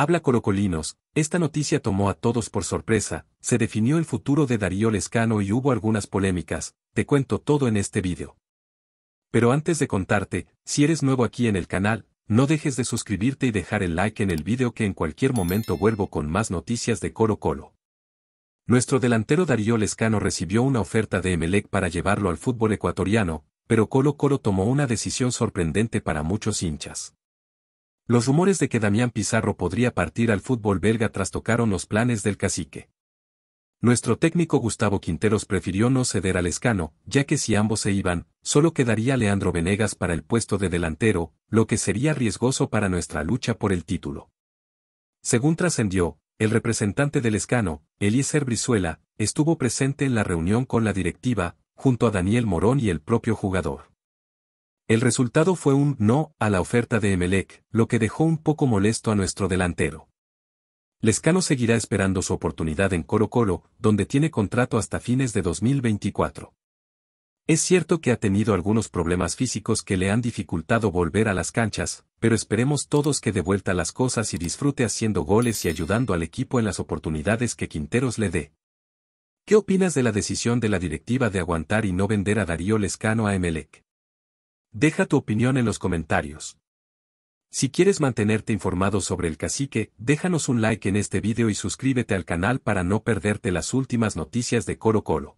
Habla Corocolinos, esta noticia tomó a todos por sorpresa, se definió el futuro de Darío Lescano y hubo algunas polémicas, te cuento todo en este vídeo. Pero antes de contarte, si eres nuevo aquí en el canal, no dejes de suscribirte y dejar el like en el vídeo que en cualquier momento vuelvo con más noticias de Coro Colo. Nuestro delantero Darío Lescano recibió una oferta de Emelec para llevarlo al fútbol ecuatoriano, pero Colo Colo tomó una decisión sorprendente para muchos hinchas. Los rumores de que Damián Pizarro podría partir al fútbol belga trastocaron los planes del cacique. Nuestro técnico Gustavo Quinteros prefirió no ceder al escano, ya que si ambos se iban, solo quedaría Leandro Venegas para el puesto de delantero, lo que sería riesgoso para nuestra lucha por el título. Según trascendió, el representante del escano, Eliezer Brizuela, estuvo presente en la reunión con la directiva, junto a Daniel Morón y el propio jugador. El resultado fue un no a la oferta de Emelec, lo que dejó un poco molesto a nuestro delantero. Lescano seguirá esperando su oportunidad en Coro-Coro, donde tiene contrato hasta fines de 2024. Es cierto que ha tenido algunos problemas físicos que le han dificultado volver a las canchas, pero esperemos todos que de vuelta las cosas y disfrute haciendo goles y ayudando al equipo en las oportunidades que Quinteros le dé. ¿Qué opinas de la decisión de la directiva de aguantar y no vender a Darío Lescano a Emelec? Deja tu opinión en los comentarios. Si quieres mantenerte informado sobre el cacique, déjanos un like en este video y suscríbete al canal para no perderte las últimas noticias de Coro Coro.